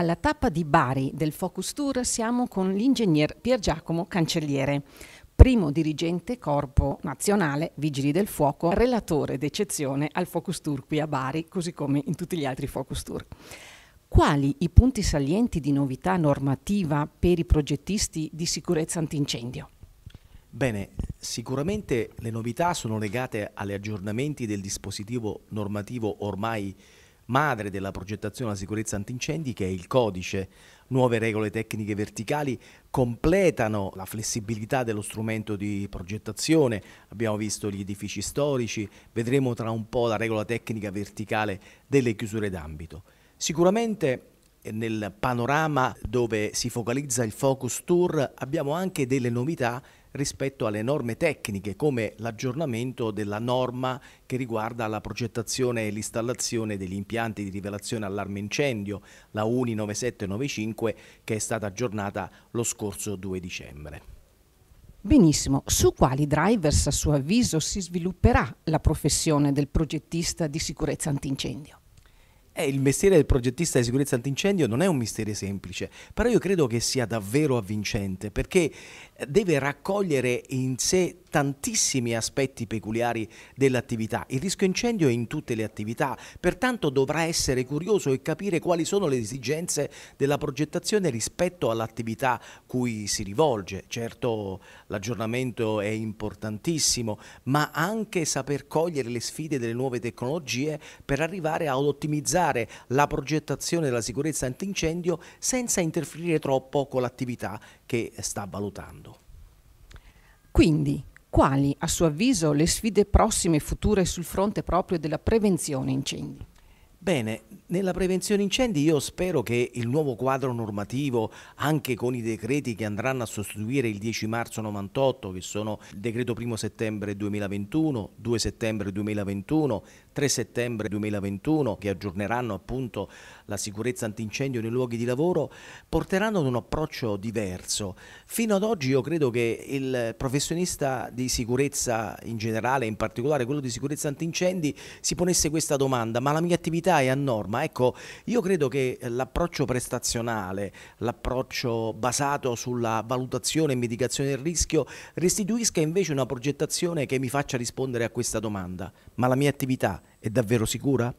Alla tappa di Bari del Focus Tour siamo con l'ingegner Pier Giacomo Cancelliere, primo dirigente Corpo Nazionale Vigili del Fuoco, relatore d'eccezione al Focus Tour qui a Bari, così come in tutti gli altri Focus Tour. Quali i punti salienti di novità normativa per i progettisti di sicurezza antincendio? Bene, sicuramente le novità sono legate agli aggiornamenti del dispositivo normativo ormai madre della progettazione della sicurezza antincendi, che è il codice. Nuove regole tecniche verticali completano la flessibilità dello strumento di progettazione, abbiamo visto gli edifici storici, vedremo tra un po' la regola tecnica verticale delle chiusure d'ambito. Sicuramente eh, nel panorama dove si focalizza il Focus Tour abbiamo anche delle novità rispetto alle norme tecniche come l'aggiornamento della norma che riguarda la progettazione e l'installazione degli impianti di rivelazione allarme incendio, la UNI 9795 che è stata aggiornata lo scorso 2 dicembre. Benissimo, su quali drivers a suo avviso si svilupperà la professione del progettista di sicurezza antincendio? il mestiere del progettista di sicurezza antincendio non è un mestiere semplice, però io credo che sia davvero avvincente perché deve raccogliere in sé tantissimi aspetti peculiari dell'attività. Il rischio incendio è in tutte le attività, pertanto dovrà essere curioso e capire quali sono le esigenze della progettazione rispetto all'attività cui si rivolge. Certo l'aggiornamento è importantissimo, ma anche saper cogliere le sfide delle nuove tecnologie per arrivare ad ottimizzare la progettazione della sicurezza antincendio senza interferire troppo con l'attività che sta valutando. Quindi quali, a suo avviso, le sfide prossime e future sul fronte proprio della prevenzione incendi? Bene, nella prevenzione incendi io spero che il nuovo quadro normativo, anche con i decreti che andranno a sostituire il 10 marzo 98, che sono il decreto 1 settembre 2021, 2 settembre 2021, 3 settembre 2021 che aggiorneranno appunto la sicurezza antincendio nei luoghi di lavoro porteranno ad un approccio diverso. Fino ad oggi io credo che il professionista di sicurezza in generale, in particolare quello di sicurezza antincendi, si ponesse questa domanda, ma la mia attività è a norma? Ecco, io credo che l'approccio prestazionale, l'approccio basato sulla valutazione e mitigazione del rischio restituisca invece una progettazione che mi faccia rispondere a questa domanda, ma la mia attività è davvero sicura?